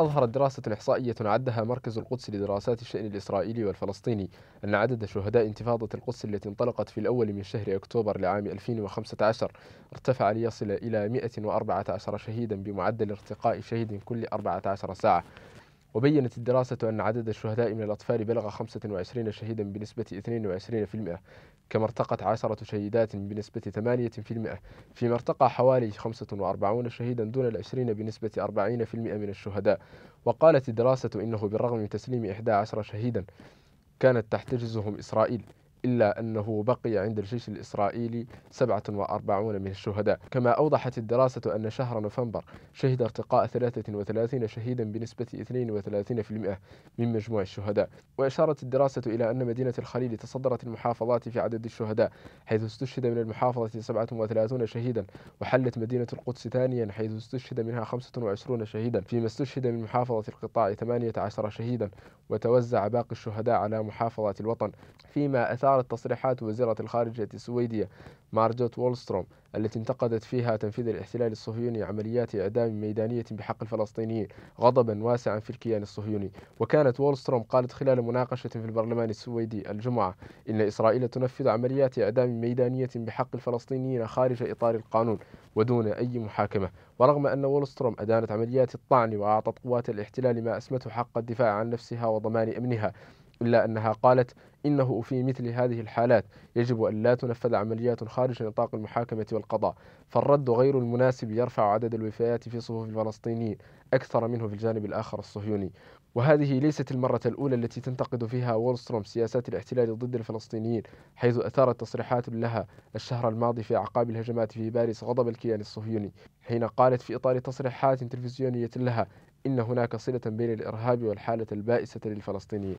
أظهرت دراسة إحصائية عدها مركز القدس لدراسات الشأن الإسرائيلي والفلسطيني أن عدد شهداء انتفاضة القدس التي انطلقت في الأول من شهر أكتوبر لعام 2015 ارتفع ليصل إلى 114 شهيدا بمعدل ارتقاء شهيد كل 14 ساعة وبينت الدراسة أن عدد الشهداء من الأطفال بلغ 25 شهيدا بنسبة 22% كما ارتقت عشرة شهيدات بنسبة 8% فيما ارتقى حوالي 45 شهيدا دون العشرين بنسبة 40% من الشهداء وقالت الدراسة إنه بالرغم من تسليم 11 شهيدا كانت تحتجزهم إسرائيل إلا أنه بقي عند الجيش الإسرائيلي 47 من الشهداء كما أوضحت الدراسة أن شهر نوفمبر شهد ارتقاء 33 شهيدا بنسبة 32% من مجموع الشهداء وأشارت الدراسة إلى أن مدينة الخليل تصدرت المحافظات في عدد الشهداء حيث استشهد من المحافظة 37 شهيدا وحلت مدينة القدس ثانيا حيث استشهد منها 25 شهيدا فيما استشهد من محافظة القطاع 18 شهيدا وتوزع باقي الشهداء على محافظة الوطن فيما أثار أثارت تصريحات وزيرة الخارجية السويدية مارجوت وولستروم التي انتقدت فيها تنفيذ الاحتلال الصهيوني عمليات إعدام ميدانية بحق الفلسطينيين غضبا واسعا في الكيان الصهيوني وكانت وولستروم قالت خلال مناقشة في البرلمان السويدي الجمعة إن إسرائيل تنفذ عمليات إعدام ميدانية بحق الفلسطينيين خارج إطار القانون ودون أي محاكمة ورغم أن وولستروم أدانت عمليات الطعن وأعطت قوات الاحتلال ما أسمته حق الدفاع عن نفسها وضمان أمنها إلا أنها قالت إنه في مثل هذه الحالات يجب أن لا تنفذ عمليات خارج نطاق المحاكمة والقضاء فالرد غير المناسب يرفع عدد الوفيات في صفوف الفلسطينيين أكثر منه في الجانب الآخر الصهيوني وهذه ليست المرة الأولى التي تنتقد فيها وولستروم سياسات الاحتلال ضد الفلسطينيين حيث أثارت تصريحات لها الشهر الماضي في أعقاب الهجمات في باريس غضب الكيان الصهيوني حين قالت في إطار تصريحات تلفزيونية لها إن هناك صلة بين الإرهاب والحالة البائسة للفلسطينيين